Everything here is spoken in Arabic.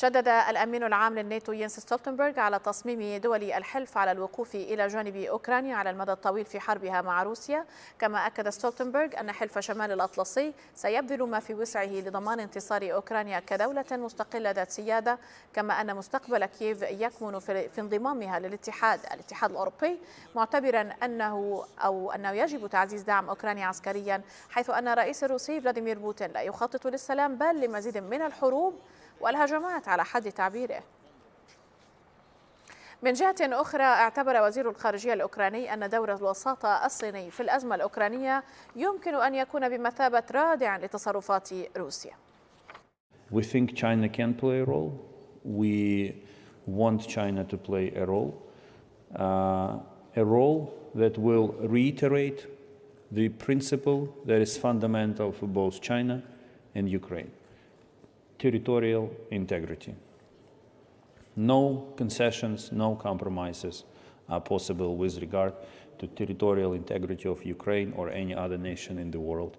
شدد الأمين العام للناتو ينس ستولتنبرغ على تصميم دول الحلف على الوقوف إلى جانب أوكرانيا على المدى الطويل في حربها مع روسيا كما أكد ستولتنبرغ أن حلف شمال الأطلسي سيبذل ما في وسعه لضمان انتصار أوكرانيا كدولة مستقلة ذات سيادة كما أن مستقبل كييف يكمن في انضمامها للاتحاد الاتحاد الأوروبي معتبرا أنه أو أنه يجب تعزيز دعم أوكرانيا عسكريا حيث أن الرئيس الروسي فلاديمير بوتين لا يخطط للسلام بل لمزيد من الحروب والهجمات على حد تعبيره من جهة أخرى اعتبر وزير الخارجية الأوكراني أن دور الوساطة الصيني في الأزمة الأوكرانية يمكن أن يكون بمثابة رادع لتصرفات روسيا We think China can play a role. We want China to play a role. Uh, a role that will reiterate the principle that is fundamental for both China and Ukraine. territorial integrity. No concessions, no compromises are possible with regard to territorial integrity of Ukraine or any other nation in the world.